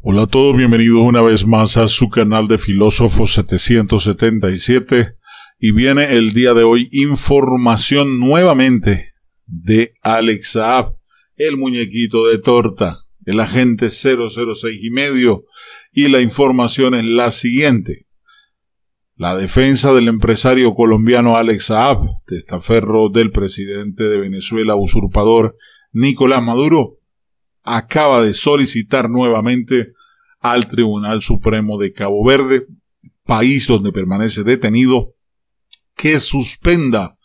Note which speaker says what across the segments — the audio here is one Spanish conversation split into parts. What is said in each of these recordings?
Speaker 1: Hola a todos, bienvenidos una vez más a su canal de Filósofos 777 y viene el día de hoy información nuevamente de Alex Saab, el muñequito de torta, el agente 006 y medio y la información es la siguiente. La defensa del empresario colombiano Alex Saab, testaferro del presidente de Venezuela usurpador Nicolás Maduro, acaba de solicitar nuevamente al Tribunal Supremo de Cabo Verde, país donde permanece detenido, que suspenda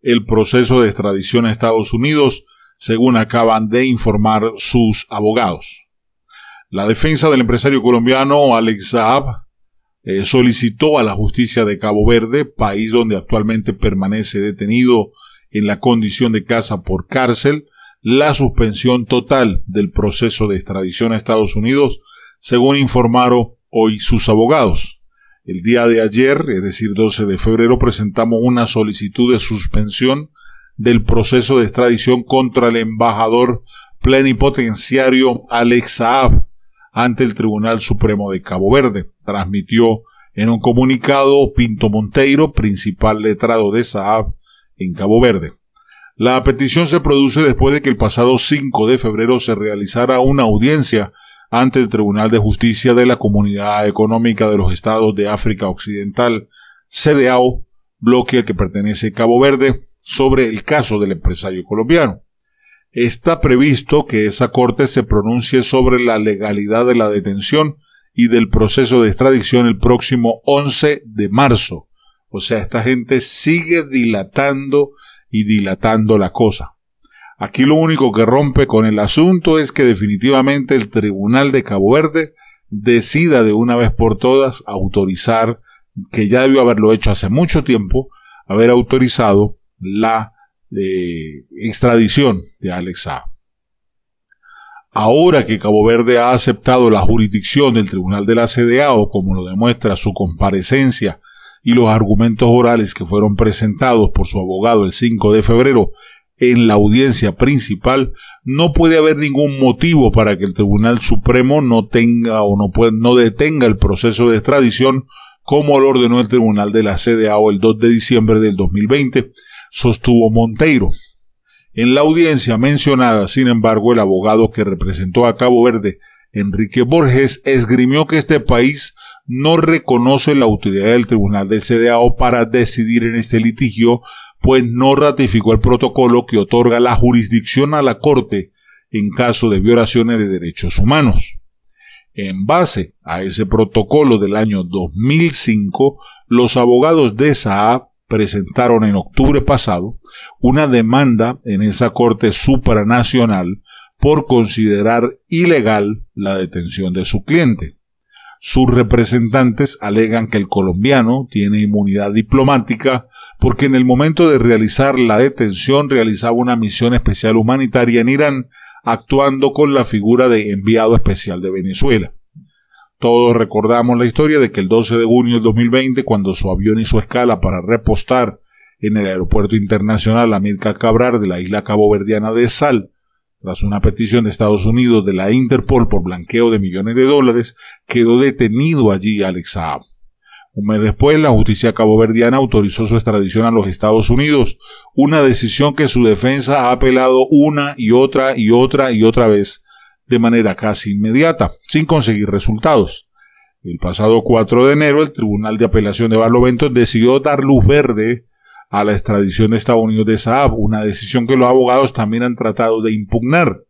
Speaker 1: el proceso de extradición a Estados Unidos, según acaban de informar sus abogados. La defensa del empresario colombiano Alex Saab eh, solicitó a la justicia de Cabo Verde, país donde actualmente permanece detenido en la condición de casa por cárcel, la suspensión total del proceso de extradición a Estados Unidos, según informaron hoy sus abogados. El día de ayer, es decir, 12 de febrero, presentamos una solicitud de suspensión del proceso de extradición contra el embajador plenipotenciario Alex Saab ante el Tribunal Supremo de Cabo Verde. Transmitió en un comunicado Pinto Monteiro, principal letrado de Saab en Cabo Verde. La petición se produce después de que el pasado 5 de febrero se realizara una audiencia ante el Tribunal de Justicia de la Comunidad Económica de los Estados de África Occidental, CDAO, bloque al que pertenece Cabo Verde, sobre el caso del empresario colombiano. Está previsto que esa corte se pronuncie sobre la legalidad de la detención y del proceso de extradición el próximo 11 de marzo. O sea, esta gente sigue dilatando y dilatando la cosa. Aquí lo único que rompe con el asunto es que definitivamente el Tribunal de Cabo Verde decida de una vez por todas autorizar, que ya debió haberlo hecho hace mucho tiempo, haber autorizado la eh, extradición de Alex Ahora que Cabo Verde ha aceptado la jurisdicción del Tribunal de la o como lo demuestra su comparecencia y los argumentos orales que fueron presentados por su abogado el 5 de febrero en la audiencia principal, no puede haber ningún motivo para que el Tribunal Supremo no tenga o no, no detenga el proceso de extradición como lo ordenó el Tribunal de la CDAO el 2 de diciembre del 2020, sostuvo Monteiro. En la audiencia mencionada, sin embargo, el abogado que representó a Cabo Verde, Enrique Borges, esgrimió que este país no reconoce la autoridad del Tribunal del CDAO para decidir en este litigio, pues no ratificó el protocolo que otorga la jurisdicción a la Corte en caso de violaciones de derechos humanos. En base a ese protocolo del año 2005, los abogados de Saab presentaron en octubre pasado una demanda en esa Corte supranacional por considerar ilegal la detención de su cliente. Sus representantes alegan que el colombiano tiene inmunidad diplomática porque en el momento de realizar la detención realizaba una misión especial humanitaria en Irán, actuando con la figura de enviado especial de Venezuela. Todos recordamos la historia de que el 12 de junio del 2020, cuando su avión hizo escala para repostar en el aeropuerto internacional Amir Cabral de la isla caboverdiana de Sal, tras una petición de Estados Unidos de la Interpol por blanqueo de millones de dólares, quedó detenido allí Alex Saab. Un mes después, la justicia caboverdiana autorizó su extradición a los Estados Unidos, una decisión que su defensa ha apelado una y otra y otra y otra vez, de manera casi inmediata, sin conseguir resultados. El pasado 4 de enero, el Tribunal de Apelación de Barlovento decidió dar luz verde a la extradición de Unidos de Saab, una decisión que los abogados también han tratado de impugnar.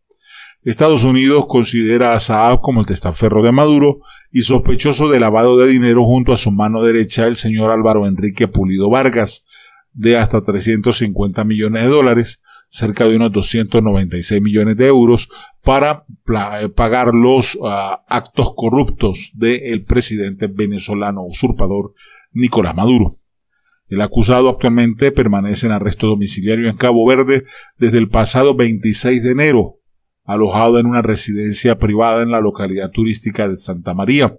Speaker 1: Estados Unidos considera a Saab como el testaferro de Maduro y sospechoso de lavado de dinero junto a su mano derecha el señor Álvaro Enrique Pulido Vargas, de hasta 350 millones de dólares, cerca de unos 296 millones de euros, para pagar los ah, actos corruptos del presidente venezolano usurpador Nicolás Maduro. El acusado actualmente permanece en arresto domiciliario en Cabo Verde desde el pasado 26 de enero, alojado en una residencia privada en la localidad turística de Santa María.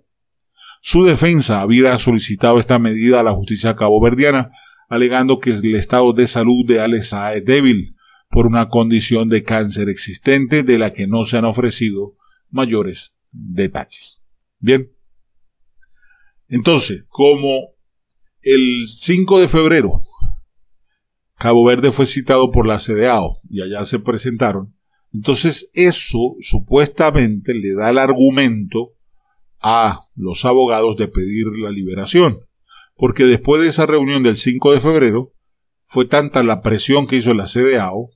Speaker 1: Su defensa había solicitado esta medida a la justicia caboverdiana, alegando que el estado de salud de Alex es débil por una condición de cáncer existente de la que no se han ofrecido mayores detalles. Bien. Entonces, como el 5 de febrero, Cabo Verde fue citado por la CDAO y allá se presentaron. Entonces eso supuestamente le da el argumento a los abogados de pedir la liberación, porque después de esa reunión del 5 de febrero fue tanta la presión que hizo la CDAO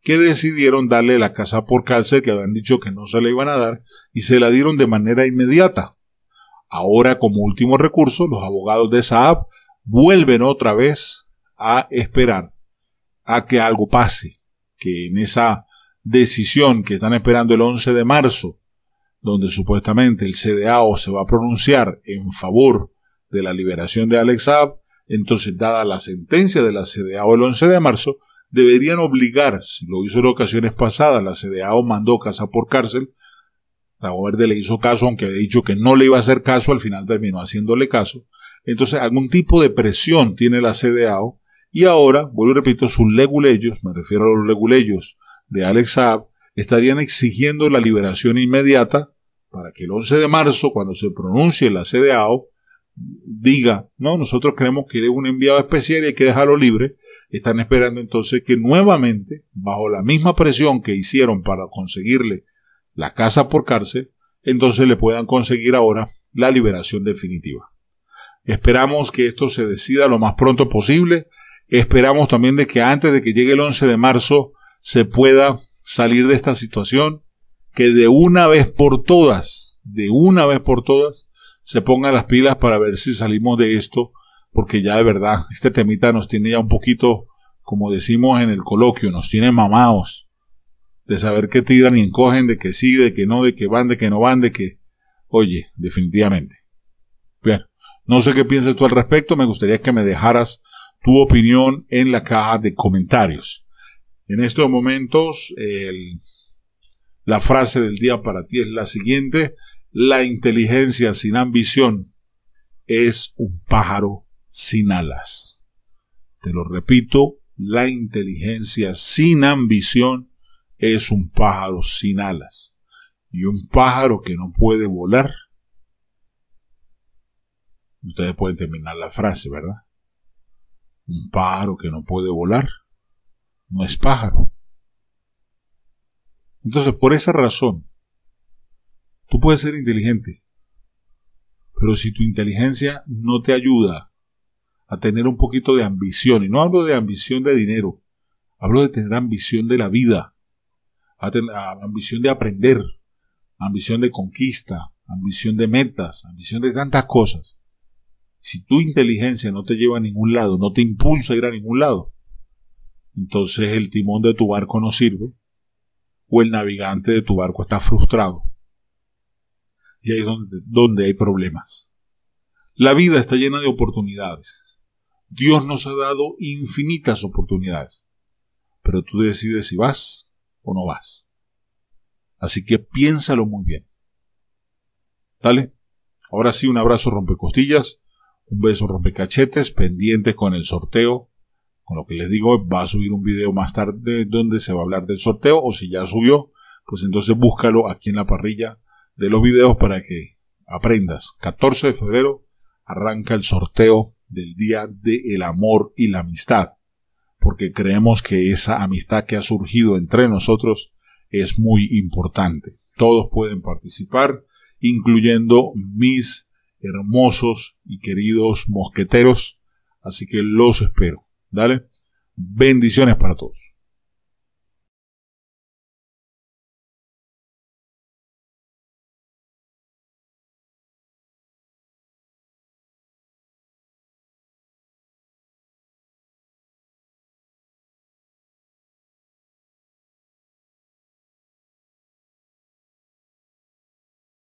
Speaker 1: que decidieron darle la casa por cárcel que habían dicho que no se la iban a dar y se la dieron de manera inmediata. Ahora, como último recurso, los abogados de app vuelven otra vez a esperar a que algo pase, que en esa decisión que están esperando el 11 de marzo, donde supuestamente el CDAO se va a pronunciar en favor de la liberación de Alex entonces dada la sentencia de la CDAO el 11 de marzo, deberían obligar, si lo hizo en ocasiones pasadas, la CDAO mandó casa por cárcel, la Verde le hizo caso, aunque había dicho que no le iba a hacer caso, al final terminó haciéndole caso, entonces, algún tipo de presión tiene la CDAO y ahora, vuelvo y repito, sus leguleyos, me refiero a los leguleyos de Alex Saab, estarían exigiendo la liberación inmediata para que el 11 de marzo, cuando se pronuncie la CDAO, diga, no, nosotros creemos que es un enviado especial y hay que dejarlo libre. Están esperando entonces que nuevamente, bajo la misma presión que hicieron para conseguirle la casa por cárcel, entonces le puedan conseguir ahora la liberación definitiva. Esperamos que esto se decida lo más pronto posible. Esperamos también de que antes de que llegue el 11 de marzo se pueda salir de esta situación, que de una vez por todas, de una vez por todas, se pongan las pilas para ver si salimos de esto, porque ya de verdad este temita nos tiene ya un poquito, como decimos en el coloquio, nos tiene mamados de saber qué tiran y encogen, de que sí, de que no, de que van, de que no van, de que... Oye, definitivamente. No sé qué piensas tú al respecto, me gustaría que me dejaras tu opinión en la caja de comentarios. En estos momentos, la frase del día para ti es la siguiente. La inteligencia sin ambición es un pájaro sin alas. Te lo repito, la inteligencia sin ambición es un pájaro sin alas. Y un pájaro que no puede volar Ustedes pueden terminar la frase, ¿verdad? Un pájaro que no puede volar no es pájaro. Entonces, por esa razón, tú puedes ser inteligente, pero si tu inteligencia no te ayuda a tener un poquito de ambición, y no hablo de ambición de dinero, hablo de tener ambición de la vida, a ambición de aprender, ambición de conquista, ambición de metas, ambición de tantas cosas. Si tu inteligencia no te lleva a ningún lado, no te impulsa a ir a ningún lado, entonces el timón de tu barco no sirve o el navegante de tu barco está frustrado. Y ahí es donde, hay problemas. La vida está llena de oportunidades. Dios nos ha dado infinitas oportunidades. Pero tú decides si vas o no vas. Así que piénsalo muy bien. ¿Dale? Ahora sí, un abrazo rompecostillas un beso rompecachetes, pendientes con el sorteo. Con lo que les digo, va a subir un video más tarde donde se va a hablar del sorteo, o si ya subió, pues entonces búscalo aquí en la parrilla de los videos para que aprendas. 14 de febrero arranca el sorteo del Día del Amor y la Amistad, porque creemos que esa amistad que ha surgido entre nosotros es muy importante. Todos pueden participar, incluyendo mis hermosos y queridos mosqueteros. Así que los espero. Dale. Bendiciones para todos.